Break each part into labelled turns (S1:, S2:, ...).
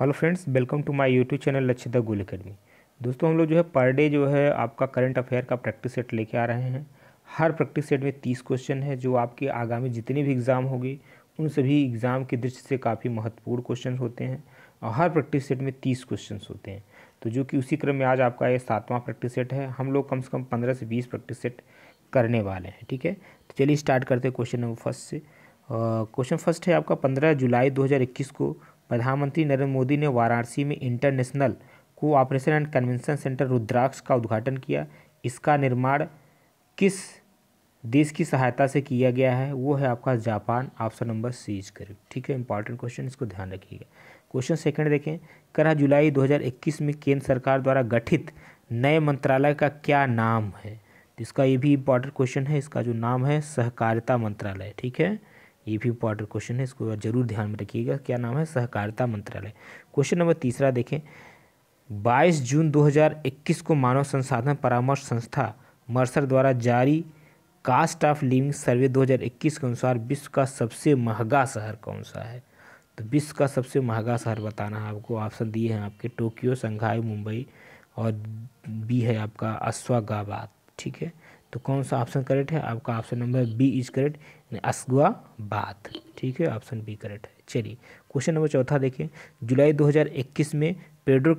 S1: hello friends welcome to my YouTube channel Lakshya the goal academy दोस्तों हम लोग जो है पर डे जो है आपका करंट अफेयर का प्रैक्टिस सेट लेके आ रहे हैं हर प्रैक्टिस सेट में तीस क्वेश्चन है जो आपके आगामी जितने भी एग्ज़ाम होगी उन सभी एग्ज़ाम के दृष्टि से काफ़ी महत्वपूर्ण क्वेश्चन होते हैं और हर प्रैक्टिस सेट में तीस क्वेश्चन होते हैं तो जो कि उसी क्रम में आज आपका ये सातवां प्रैक्टिस सेट है हम लोग कम से कम पंद्रह से बीस प्रैक्टिस सेट करने वाले हैं ठीक है तो चलिए स्टार्ट करते हैं क्वेश्चन नंबर फर्स्ट से क्वेश्चन फर्स्ट है आपका पंद्रह जुलाई दो को प्रधानमंत्री नरेंद्र मोदी ने वाराणसी में international cooperation and convention centre Rudraksh का उद्घाटन किया इसका निर्माण किस देश की सहायता से किया गया है वो है आपका Japan option number C is correct ठीक है इंपॉर्टेंट क्वेश्चन इसको ध्यान रखिएगा क्वेश्चन सेकंड देखें करह जुलाई 2021 में केंद्र सरकार द्वारा गठित नए मंत्रालय का क्या नाम है तो इसका ये भी इम्पॉर्टेंट क्वेश्चन है इसका जो नाम है सहकारिता मंत्रालय ठीक है ये भी इंपॉर्टेंट क्वेश्चन है इसको जरूर ध्यान में रखिएगा क्या नाम है सहकारिता मंत्रालय क्वेश्चन नंबर तीसरा देखें 22 जून 2021 को मानव संसाधन परामर्श संस्था मर्सर द्वारा जारी कास्ट ऑफ लिविंग सर्वे 2021 के अनुसार विश्व का सबसे महंगा शहर कौन सा है तो विश्व का सबसे महंगा शहर बताना है आपको ऑप्शन दिए हैं आपके टोक्यो संघाई मुंबई और बी है आपका अश्वागाबाद ठीक है तो कौन सा ऑप्शन करेक्ट है आपका option number B is correct असगुआ बात ठीक है ऑप्शन बी करेक्ट है चलिए क्वेश्चन नंबर चौथा देखें जुलाई 2021 में पेड्रो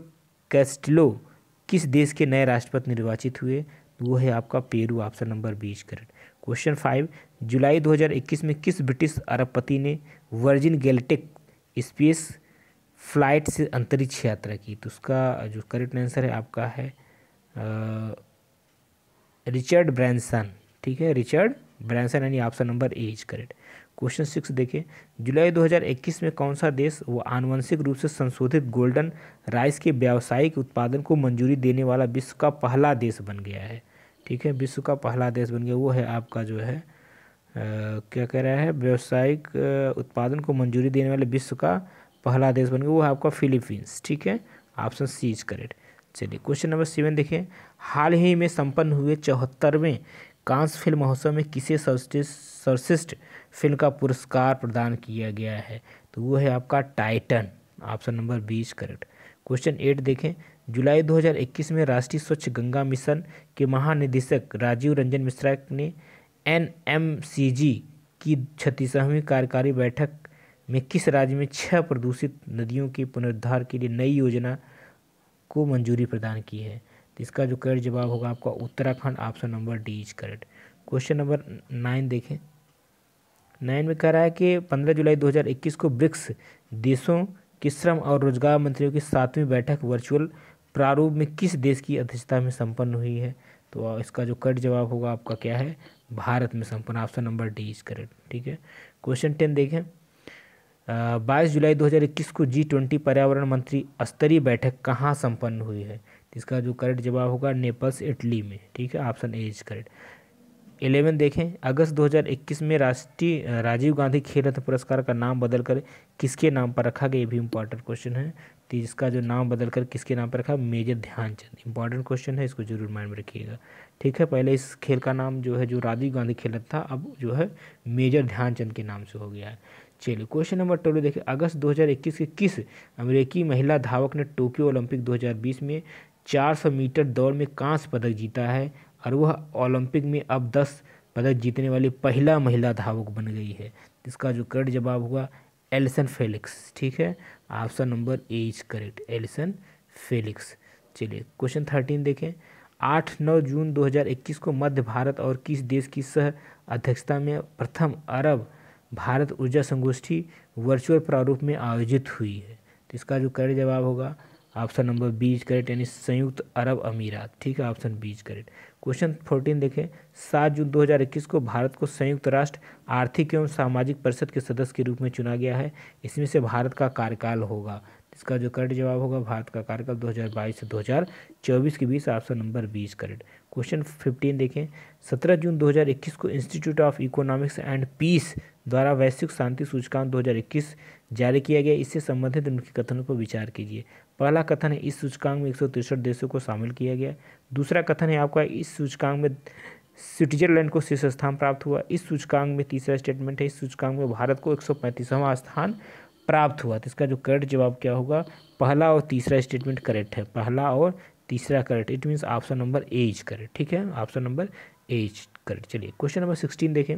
S1: कैस्टिलो किस देश के नए राष्ट्रपति निर्वाचित हुए तो वो है आपका पेरू ऑप्शन नंबर बीस करेक्ट क्वेश्चन फाइव जुलाई 2021 में किस ब्रिटिश अरबपति ने वर्जिन गैलेटिक स्पेस फ्लाइट से अंतरिक्ष यात्रा की तो उसका जो करेक्ट आंसर है आपका है आ, रिचर्ड ब्रैंसन ठीक है रिचर्ड ब्रांसन आंसर यानी option number A is correct question six देखिए जुलाई 2021 में कौन सा देश वो आनुवंशिक रूप से संशोधित गोल्डन राइस के व्यावसायिक उत्पादन को मंजूरी देने वाला विश्व का पहला देश बन गया है ठीक है विश्व का पहला देश बन गया वो है आपका जो है आ, क्या कह रहा है व्यावसायिक उत्पादन को मंजूरी देने वाले विश्व का पहला देश बन गया वो है आपका फिलीपींस ठीक है ऑप्शन सी इज करेक्ट चलिए क्वेश्चन नंबर सेवन देखें हाल ही में संपन्न हुए चौहत्तरवें कांस फिल्म महोत्सव में किसे सर्वश्रेष्ठ फिल्म का पुरस्कार प्रदान किया गया है तो वो है आपका टाइटन ऑप्शन नंबर बीस करेक्ट क्वेश्चन एट देखें जुलाई 2021 में राष्ट्रीय स्वच्छ गंगा मिशन के महानिदेशक राजीव रंजन मिश्रा ने एन की छत्तीसवीं कार्यकारी बैठक में किस राज्य में छह प्रदूषित नदियों के पुनरुद्धार के लिए नई योजना को मंजूरी प्रदान की है तो इसका जो करेक्ट जवाब होगा आपका Uttarakhand option number D is correct question number nine देखें नाइन में कह रहा है कि पंद्रह जुलाई 2021 को ब्रिक्स देशों के श्रम और रोजगार मंत्रियों की सातवीं बैठक वर्चुअल प्रारूप में किस देश की अध्यक्षता में संपन्न हुई है तो इसका जो करेक्ट जवाब होगा आपका क्या है भारत में संपन्न option number D is correct ठीक है क्वेश्चन टेन देखें बाईस जुलाई 2021 को जी ट्वेंटी पर्यावरण मंत्री स्तरीय बैठक कहाँ संपन्न हुई है इसका जो करेक्ट जवाब होगा नेपल्स इटली में ठीक है option A is correct eleven देखें अगस्त 2021 में राष्ट्रीय राजीव गांधी खेल रत्न पुरस्कार का नाम बदलकर किसके नाम पर रखा गया ये भी इंपॉर्टेंट क्वेश्चन है तो इसका जो नाम बदलकर किसके नाम पर रखा मेजर ध्यानचंद इंपॉर्टेंट क्वेश्चन है इसको जरूर माइंड में रखिएगा ठीक है पहले इस खेल का नाम जो है जो राजीव गांधी खेल रत्न था अब जो है मेजर ध्यानचंद के नाम से हो गया है चलिए क्वेश्चन नंबर ट्वेल्व देखिए अगस्त 2021 के किस अमेरिकी महिला धावक ने टोक्यो ओलंपिक 2020 में 400 मीटर दौड़ में कांस्य पदक जीता है और वह ओलंपिक में अब 10 पदक जीतने वाली पहला महिला धावक बन गई है इसका जो करेक्ट जवाब हुआ एलिसन फेलिक्स ठीक है option number A is correct Allyson Felix चलिए क्वेश्चन थर्टीन देखें आठ नौ जून 2021 को मध्य भारत और किस देश की सह अध्यक्षता में प्रथम अरब भारत ऊर्जा संगोष्ठी वर्चुअल प्रारूप में आयोजित हुई है तो इसका जो करेक्ट जवाब होगा option number B is correct यानी संयुक्त अरब अमीरात ठीक है option B is correct question fourteen देखें सात जून 2021 को भारत को संयुक्त राष्ट्र आर्थिक एवं सामाजिक परिषद के सदस्य के रूप में चुना गया है इसमें से भारत का कार्यकाल होगा इसका जो करेक्ट जवाब होगा भारत का कार्यकाल 2022 से 2024 के बीच ऑप्शन नंबर बीस करेक्ट क्वेश्चन फिफ्टीन देखें सत्रह जून 2021 को institute of economics and peace द्वारा वैश्विक शांति सूचकांक 2021 जारी किया गया इससे संबंधित उनके कथनों पर विचार कीजिए पहला कथन है इस सूचकांक में एक देशों को शामिल किया गया दूसरा कथन है आपका इस सूचकांक में स्विट्जरलैंड को शीर्ष स्थान प्राप्त हुआ इस सूचकांक में तीसरा स्टेटमेंट है इस सूचकांक में भारत को एक स्थान प्राप्त हुआ तो इसका जो करेक्ट जवाब क्या होगा पहला और तीसरा स्टेटमेंट करेक्ट है पहला और तीसरा correct it means option number A is correct ठीक है option number A is correct चलिए क्वेश्चन नंबर सिक्सटीन देखें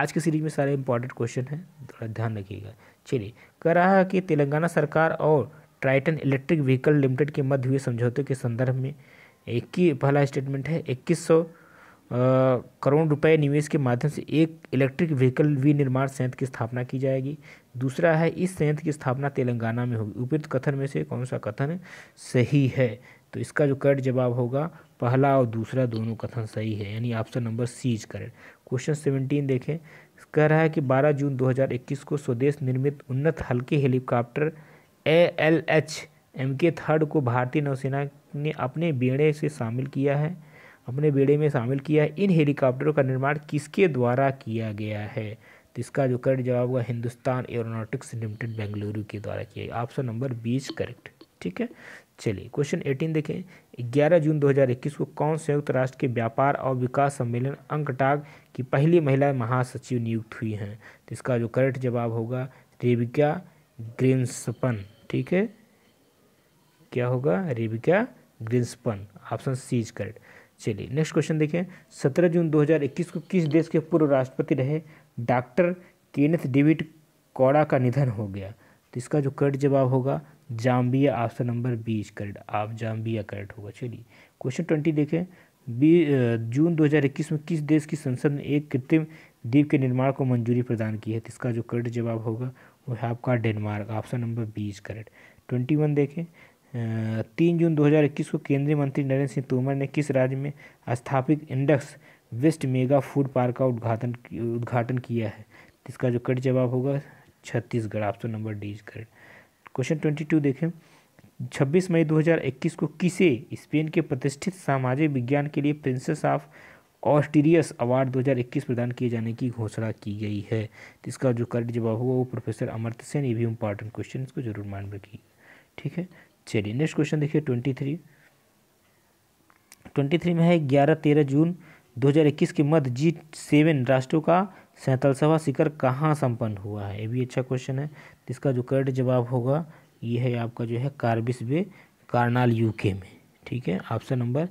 S1: आज की सीरीज में सारे इंपॉर्टेंट क्वेश्चन हैं थोड़ा ध्यान रखिएगा चलिए कह रहा है कि तेलंगाना सरकार और ट्राइटन इलेक्ट्रिक व्हीकल लिमिटेड के मध्य हुए समझौते के संदर्भ में ही पहला स्टेटमेंट है इक्कीस सौ करोड़ रुपए निवेश के माध्यम से एक इलेक्ट्रिक व्हीकल विनिर्माण संयंत्र की स्थापना की जाएगी दूसरा है इस संयंत्र की स्थापना तेलंगाना में होगी उपयुक्त कथन में से कौन सा कथन सही है तो इसका जो करेक्ट जवाब होगा पहला और दूसरा दोनों कथन सही है यानी option number C is correct question seventeen देखें कह रहा है कि 12 जून 2021 को स्वदेश निर्मित उन्नत हल्के helicopter A L H M K third को भारतीय नौसेना ने अपने बेड़े से शामिल किया है अपने बेड़े में शामिल किया है इन हेलीकॉप्टरों का निर्माण किसके द्वारा किया गया है तो इसका जो करेक्ट जवाब होगा हिंदुस्तान एयरोनॉटिक्स लिमिटेड बेंगलुरु के द्वारा किया गया ऑप्शन नंबर बीस करेक्ट ठीक है चलिए क्वेश्चन एटीन देखें ग्यारह जून दो को कौन संयुक्त राष्ट्र के व्यापार और विकास सम्मेलन अंकटाग की पहली महिला महासचिव नियुक्त हुई हैं तो इसका जो करेक्ट जवाब होगा रेबिका ग्रिन्सपन ठीक है क्या होगा Rebecca Grynspan option C is correct चलिए नेक्स्ट क्वेश्चन देखें सत्रह जून 2021 को किस देश के पूर्व राष्ट्रपति रहे डॉक्टर केनेथ डेविड कौड़ा का निधन हो गया तो इसका जो करेक्ट जवाब होगा Zambia option number B is correct आप जाम्बिया करेक्ट होगा चलिए क्वेश्चन ट्वेंटी देखें बी जून 2021 में किस देश की संसद ने एक कृत्रिम द्वीप के निर्माण को मंजूरी प्रदान की है तो इसका जो करेक्ट जवाब होगा वो है आपका Denmark option number B is correct twenty one देखें तीन जून 2021 को केंद्रीय मंत्री नरेंद्र सिंह तोमर ने किस राज्य में स्थापित Indus best mega food park का उद्घाटन उद्घाटन किया है इसका जो कट जवाब होगा Chhattisgarh option number D is correct question twenty two देखें 26 मई 2021 को किसे स्पेन के प्रतिष्ठित सामाजिक विज्ञान के लिए प्रिंसेस ऑफ ऑस्टीरियस अवार्ड 2021 प्रदान किए जाने की घोषणा की गई है जिसका जो करेक्ट जवाब होगा वो प्रोफेसर अमृत सेन ये भी इंपॉर्टेंट क्वेश्चन इसको जरूर मान रखिए ठीक है चलिए नेक्स्ट क्वेश्चन देखिए ट्वेंटी थ्री ट्वेंटी थ्री में है ग्यारह तेरह जून 2021 के मध्य जी सेवन राष्ट्रों का सभा शिखर कहाँ संपन्न हुआ है ये भी अच्छा क्वेश्चन है इसका जो करेक्ट जवाब होगा ये है आपका जो है कार्बिस बे कार्नाल यूके में ठीक है option number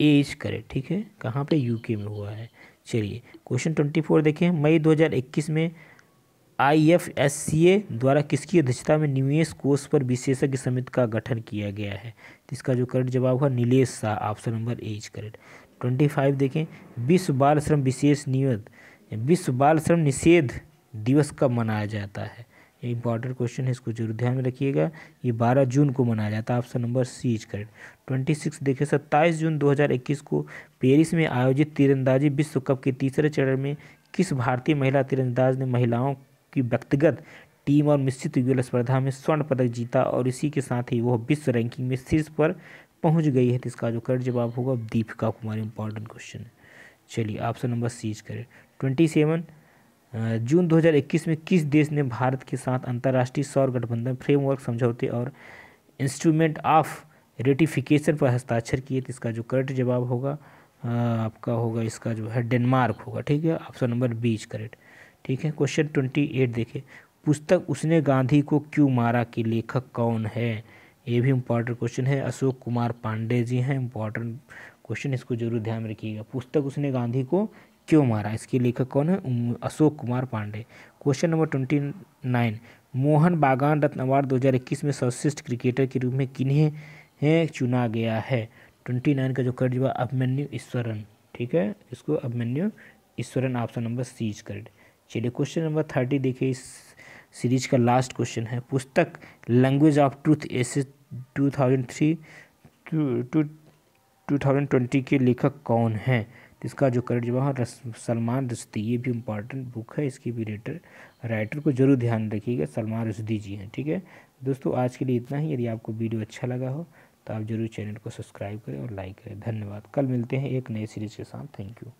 S1: A is correct ठीक है कहाँ पे यूके में हुआ है चलिए क्वेश्चन ट्वेंटी फोर देखें मई 2021 में आई एफ एस सी ए द्वारा किसकी अध्यक्षता में निवेश कोष पर विशेषज्ञ समिति का गठन किया गया है इसका जो करेक्ट जवाब हुआ Nilesh Shah option number A is correct twenty five देखें विश्व बाल श्रम विशेष नियत विश्व बाल श्रम निषेध दिवस कब मनाया जाता है ये इंपॉर्टेंट क्वेश्चन है इसको जरूर ध्यान में रखिएगा ये 12 जून को मनाया जाता है option number C is correct twenty six देखिए सत्ताईस जून 2021 को पेरिस में आयोजित तीरंदाजी विश्व कप के तीसरे चरण में किस भारतीय महिला तीरंदाज ने महिलाओं की व्यक्तिगत टीम और मिश्रित युगल स्पर्धा में स्वर्ण पदक जीता और इसी के साथ ही वह विश्व रैंकिंग में शीर्ष पर पहुँच गई है तो इसका जो करेक्ट जवाब होगा दीपिका कुमारी इंपॉर्टेंट क्वेश्चन है चलिए option number C is correct twenty seven June 2021 में किस देश ने भारत के साथ अंतर्राष्ट्रीय सौर गठबंधन फ्रेमवर्क समझौते और इंस्ट्रूमेंट ऑफ रेटिफिकेशन पर हस्ताक्षर किए तो इसका जो करेक्ट जवाब होगा आपका होगा इसका जो है डेनमार्क होगा ठीक है option number B is correct ठीक है क्वेश्चन ट्वेंटी एट देखिए पुस्तक उसने गांधी को क्यों मारा के लेखक कौन है ये भी इम्पोर्टेंट क्वेश्चन है अशोक कुमार पांडे जी हैं इम्पोर्टेंट क्वेश्चन इसको जरूर ध्यान रखिएगा पुस्तक उसने गांधी को क्यों मारा इसके लेखक कौन है Ashok Kumar Pandey question number twenty nine Mohun Bagan Ratna award दो हज़ार इक्कीस में सर्वश्रेष्ठ क्रिकेटर के रूप में किन्हें हैं चुना गया है ट्वेंटी नाइन का जो कर्ज हुआ अभिमन्यु ईश्वरन ठीक है इसको Abhimanyu Easwaran option number C correct चलिए क्वेश्चन नंबर थर्टी देखिए इस सीरीज का लास्ट क्वेश्चन है पुस्तक language of truth essays two thousand three to two thousand twenty के लेखक कौन हैं इसका जो करण जवाहर सलमान रश्दी ये भी इम्पॉर्टेंट बुक है इसकी भी रेटर राइटर को जरूर ध्यान रखिएगा सलमान रश्दी जी हैं ठीक है दोस्तों आज के लिए इतना ही यदि आपको वीडियो अच्छा लगा हो तो आप जरूर चैनल को सब्सक्राइब करें और लाइक करें धन्यवाद कल मिलते हैं एक नए सीरीज के साथ थैंक यू